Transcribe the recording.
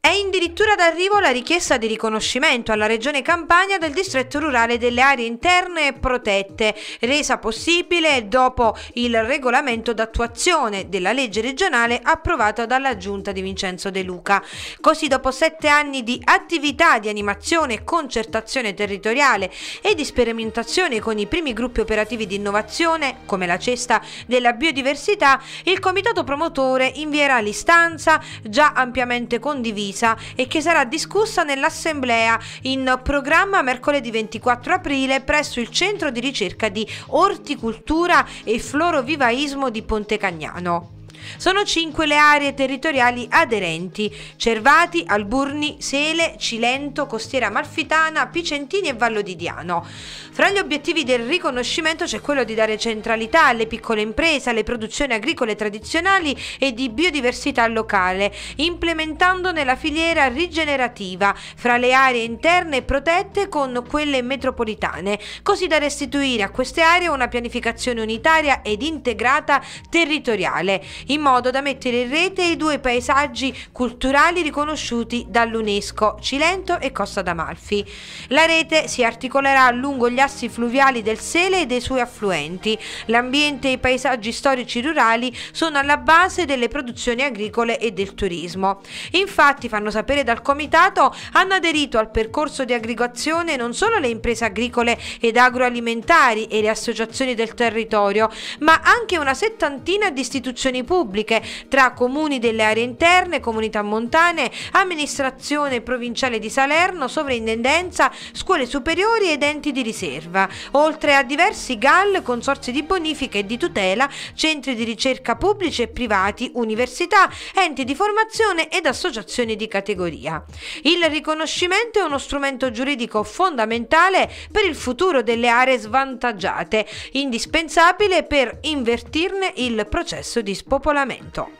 È addirittura d'arrivo la richiesta di riconoscimento alla Regione Campania del distretto rurale delle aree interne protette, resa possibile dopo il regolamento d'attuazione della legge regionale approvata dalla Giunta di Vincenzo De Luca. Così dopo sette anni di attività di animazione, e concertazione territoriale e di sperimentazione con i primi gruppi operativi di innovazione, come la cesta della biodiversità, il comitato promotore invierà l'istanza già ampiamente condivisa condivisa e che sarà discussa nell'Assemblea in programma mercoledì 24 aprile presso il Centro di ricerca di orticoltura e florovivaismo di Pontecagnano. Sono cinque le aree territoriali aderenti, Cervati, Alburni, Sele, Cilento, Costiera Amalfitana, Picentini e Vallo di Diano. Fra gli obiettivi del riconoscimento c'è quello di dare centralità alle piccole imprese, alle produzioni agricole tradizionali e di biodiversità locale, implementandone la filiera rigenerativa fra le aree interne protette con quelle metropolitane, così da restituire a queste aree una pianificazione unitaria ed integrata territoriale in modo da mettere in rete i due paesaggi culturali riconosciuti dall'UNESCO, Cilento e Costa d'Amalfi. La rete si articolerà lungo gli assi fluviali del Sele e dei suoi affluenti. L'ambiente e i paesaggi storici rurali sono alla base delle produzioni agricole e del turismo. Infatti, fanno sapere dal Comitato, hanno aderito al percorso di aggregazione non solo le imprese agricole ed agroalimentari e le associazioni del territorio, ma anche una settantina di istituzioni pubbliche pubbliche tra comuni delle aree interne, comunità montane, amministrazione provinciale di Salerno, sovrintendenza, scuole superiori ed enti di riserva, oltre a diversi GAL, consorsi di bonifica e di tutela, centri di ricerca pubblici e privati, università, enti di formazione ed associazioni di categoria. Il riconoscimento è uno strumento giuridico fondamentale per il futuro delle aree svantaggiate, indispensabile per invertirne il processo di spopolazione spopolamento